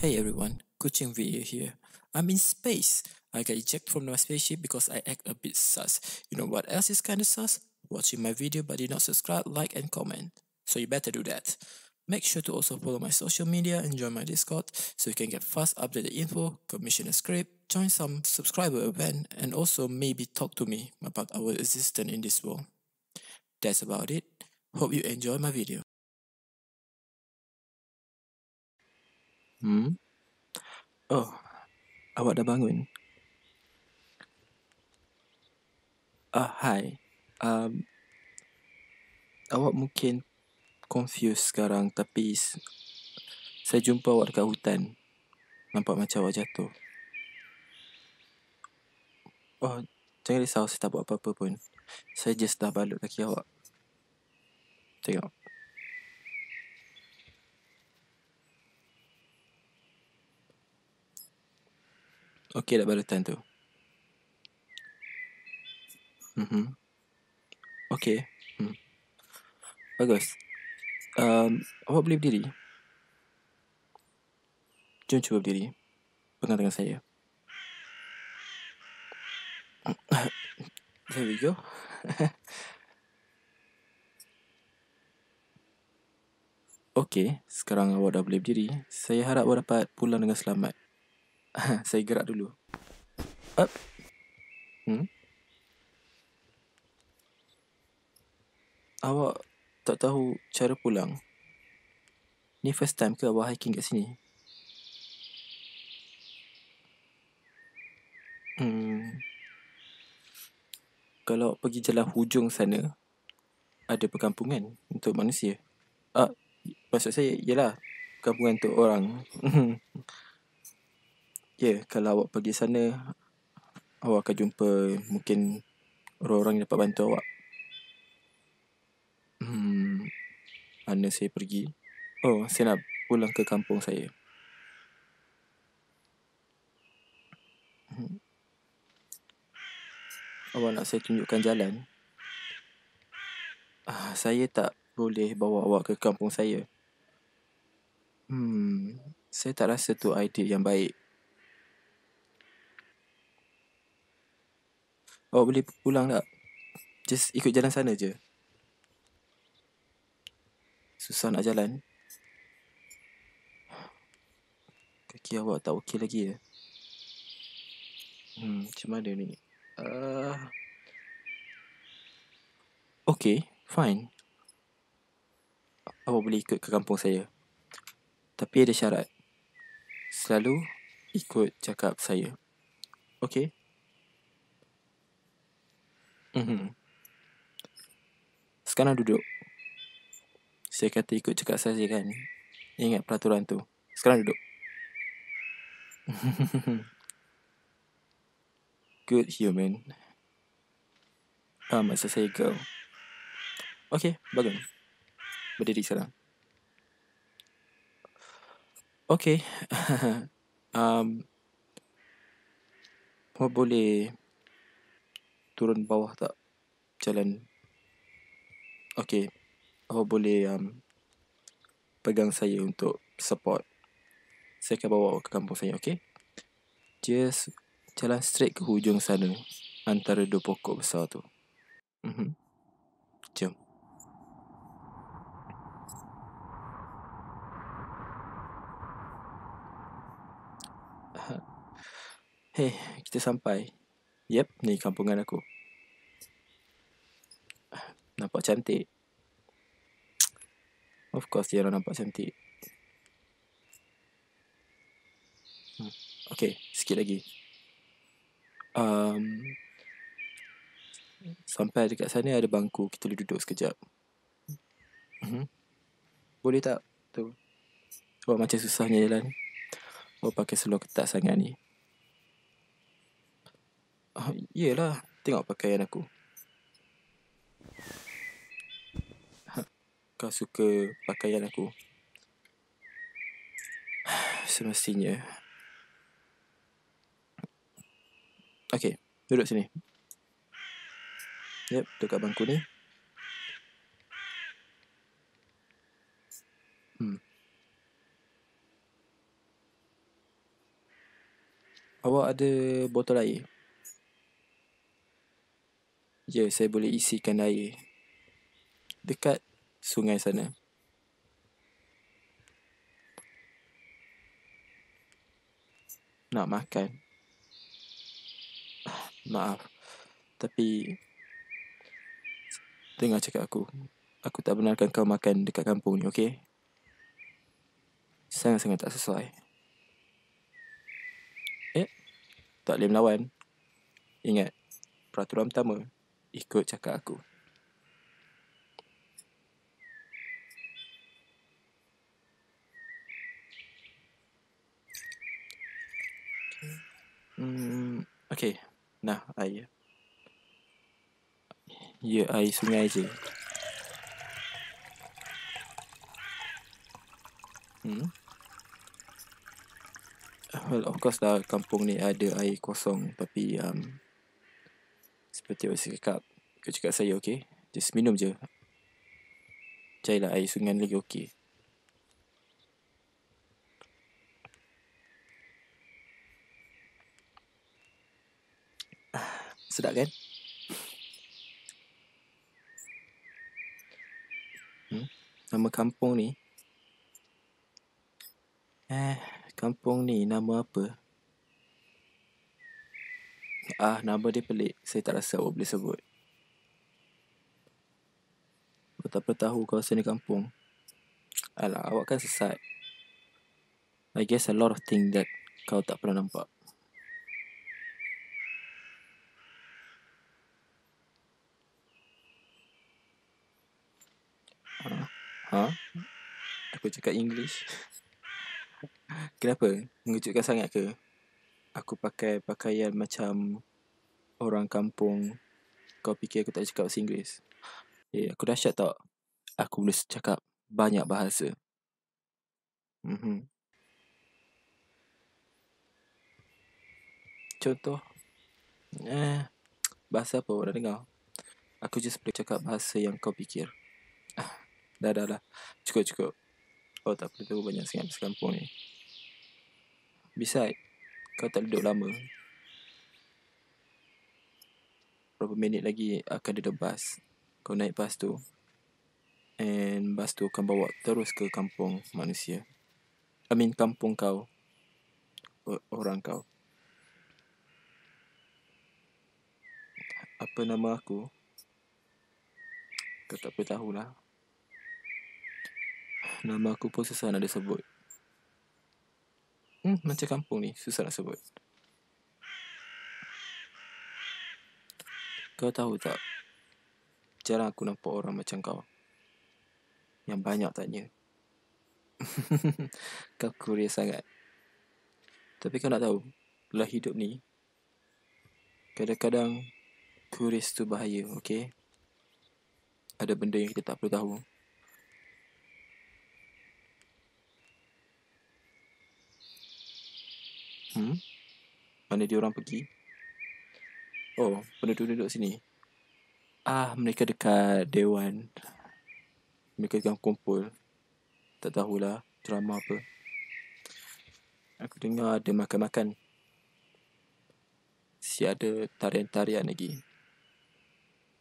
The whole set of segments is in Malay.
Hey everyone, coaching video here. I'm in space. I got ejected from my spaceship because I act a bit sus. You know what else is kinda sus? Watching my video but did not subscribe, like and comment. So you better do that. Make sure to also follow my social media and join my Discord so you can get fast updated info, commission a script, join some subscriber event and also maybe talk to me about our existence in this world. That's about it. Hope you enjoy my video. Hmm. Oh, awak dah bangun? Ah, uh, hi. Um, awak mungkin confused sekarang tapi saya jumpa awak dekat hutan. Nampak macam awak jatuh. Oh, jangan risau saya tak buat apa-apa pun. Saya just dah balut kaki awak. Tengok. Okey dah baru time tu. Mhm. Okey. Hmm. Bagus. Um, awak boleh berdiri. Jom cuba berdiri. Pegang dengan saya. There we go. Okey, sekarang awak dah boleh berdiri. Saya harap awak dapat pulang dengan selamat. saya gerak dulu. Up. Hmm? Awak tak tahu cara pulang? Ni first time ke awak hiking kat sini? Hmm. Kalau pergi jalan hujung sana, ada perkampungan untuk manusia. Ah, maksud saya ialah perkampungan untuk orang. yeah, kalau awak pergi sana, awak akan jumpa mungkin orang-orang yang dapat bantu awak. Hmm, mana saya pergi? Oh, saya nak pulang ke kampung saya. Hmm. Awak nak saya tunjukkan jalan? Ah, saya tak boleh bawa awak ke kampung saya. Hmm, saya tak rasa tu idea yang baik. Awak boleh pulang tak? Just ikut jalan sana je. Susah nak jalan. Kaki awak tak okey lagi ya? Hmm, macam mana ni? Uh, ah. okay, fine. Awak boleh ikut ke kampung saya. Tapi ada syarat. Selalu ikut cakap saya. Okay. Mm-hmm. Sekarang duduk. Saya kata ikut cakap saya sih kan. Ingat peraturan tu. Sekarang duduk. Good human. Ah, masa saya kau. Okay, bagus. Berdiri sekarang. Okay. um, boleh turun bawah tak jalan okey awak boleh um, pegang saya untuk support saya akan bawa awak ke kampung saya okey just jalan straight ke hujung sana antara dua pokok besar tu mm-hmm. jom Hey, kita sampai. Yep, ni kampungan aku. Nampak cantik. Of course, dia nampak cantik. Hmm, okay, sikit lagi. Um, sampai dekat sana ada bangku. Kita boleh duduk sekejap. Uh-huh. Boleh tak? Tu. Oh, macam susahnya jalan. Oh, pakai seluar ketat sangat ni. Ah, yelah, tengok pakaian aku. Ha, kau suka pakaian aku? Semestinya. Okay, duduk sini. Yep, duduk kat bangku ni. Hmm. Awak ada botol air? Ya, saya boleh isikan air dekat sungai sana. Nak makan. Maaf. Tapi tengah cakap aku. Aku tak benarkan kau makan dekat kampung ni, okey? Sangat-sangat tak sesuai. Eh, tak boleh melawan. Ingat, peraturan pertama ikut cakap aku. Okay. Hmm, okay. Nah, air. Ya, air sungai je. Hmm. Well, of course lah kampung ni ada air kosong tapi um, Ketika saya cakap Ketika cakap saya okey Just minum je lah air sungai lagi okey Sedap kan? Hmm? Nama kampung ni Eh, kampung ni nama apa? Ah, nama dia pelik. Saya tak rasa awak boleh sebut. Betapa tahu kau ni kampung. Alah, awak kan sesat. I guess a lot of things that kau tak pernah nampak. Ah, ha? Huh? Aku cakap English. Kenapa? Mengejutkan sangat ke? Aku pakai pakaian macam orang kampung kau fikir aku tak cakap bahasa Inggeris? Eh, yeah, aku dahsyat tak? Aku boleh cakap banyak bahasa. mm Contoh. Eh, bahasa apa orang dengar? Aku just boleh cakap bahasa yang kau fikir. Ah, dah, dah, lah, Cukup, cukup. Oh, tak perlu tahu banyak sangat Kampung ni. Besides, kau tak duduk lama berapa minit lagi akan ada bas. Kau naik bas tu. And bas tu akan bawa terus ke kampung manusia. I mean kampung kau. Orang kau. Apa nama aku? Kau tak boleh tahulah. Nama aku pun susah nak disebut. Hmm, macam kampung ni. Susah nak sebut. Kau tahu tak? Jarang aku nampak orang macam kau. Yang banyak tanya. kau kuria sangat. Tapi kau nak tahu, lah hidup ni, kadang-kadang kuris tu bahaya, okey? Ada benda yang kita tak perlu tahu. Hmm? Mana dia orang pergi? Oh, penduduk-penduduk sini. Ah, mereka dekat dewan. Mereka tengah kumpul. Tak tahulah drama apa. Aku dengar ada makan-makan. Si ada tarian-tarian lagi.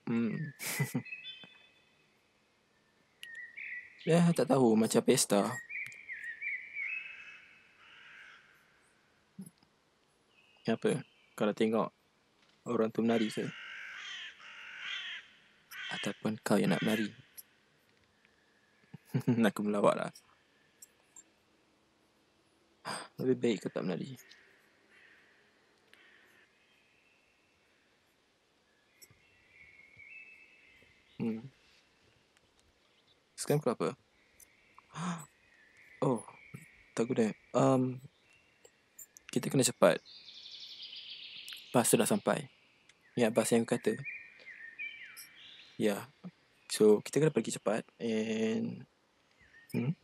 Hmm. ya, tak tahu macam pesta. Apa? Kalau tengok orang tu menari ke Ataupun kau yang nak menari Nak aku melawak lah Lebih baik kau tak menari hmm. Sekarang kau apa? Oh tak deh um, Kita kena cepat Pas tu dah sampai Ya, bahasa yang kata. Ya. Yeah. So, kita kena pergi cepat and... Hmm?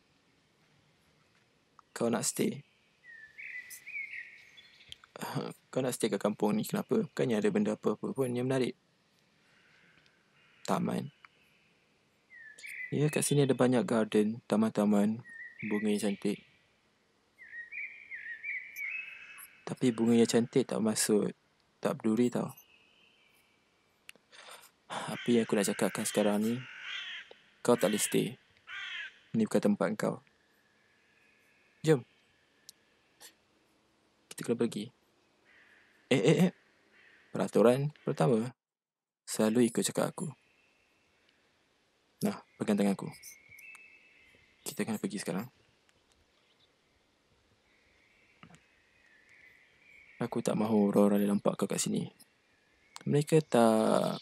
Kau nak stay? Kau nak stay ke kampung ni kenapa? Kan ada benda apa-apa pun yang menarik. Taman. Ya, yeah, kat sini ada banyak garden, taman-taman, bunga yang cantik. Tapi bunga yang cantik tak masuk, tak berduri tau apa yang aku nak cakapkan sekarang ni kau tak boleh stay ni bukan tempat kau jom kita kena pergi eh eh eh peraturan pertama selalu ikut cakap aku nah pegang tangan aku kita kena pergi sekarang Aku tak mahu orang-orang lain nampak kau kat sini. Mereka tak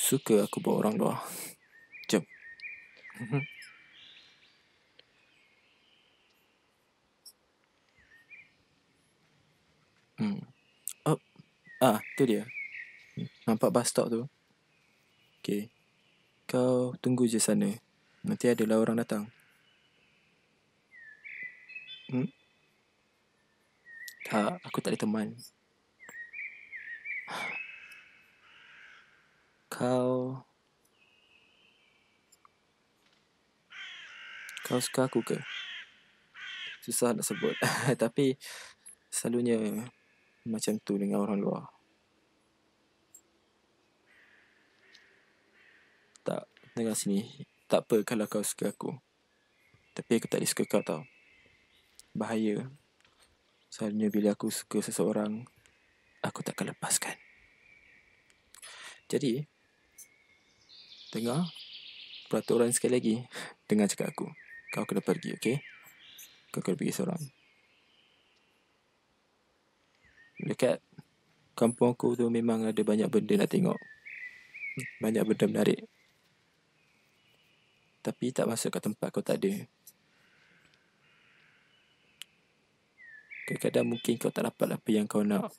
Suka aku buat orang doa. Jom. Mhm. Hmm. Oh. Ah, tu dia. Nampak bus stop tu? Okay. Kau tunggu je sana. Nanti ada adalah orang datang. Hmm? Tak, aku tak ada teman. kau kau suka aku ke susah nak sebut tapi selalunya macam tu dengan orang luar tak dengar sini tak apa kalau kau suka aku tapi aku tak suka kau tau bahaya selalunya bila aku suka seseorang aku takkan lepaskan jadi Dengar peraturan sekali lagi. Dengar cakap aku. Kau kena pergi, okay? Kau kena pergi seorang. Dekat kampung aku tu memang ada banyak benda nak tengok. Banyak benda menarik. Tapi tak masuk kat tempat kau tak ada. Kadang-kadang mungkin kau tak dapat apa yang kau nak.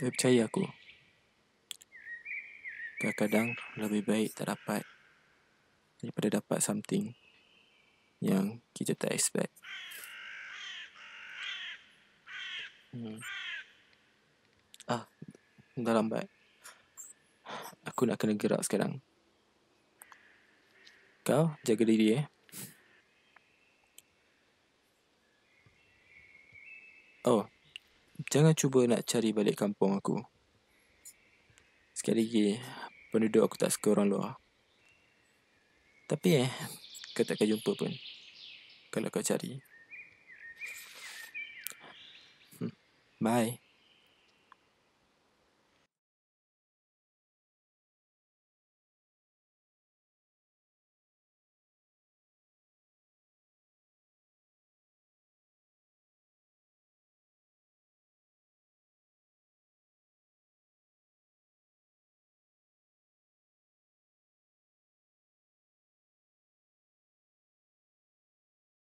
Tapi percaya aku kadang-kadang lebih baik tak dapat daripada dapat something yang kita tak expect. Hmm. Ah, dah lambat. Aku nak kena gerak sekarang. Kau jaga diri eh. Oh, jangan cuba nak cari balik kampung aku. Sekali lagi, penduduk aku tak suka orang luar. Tapi eh, kau takkan jumpa pun. Kalau kau cari. Hmm. Bye.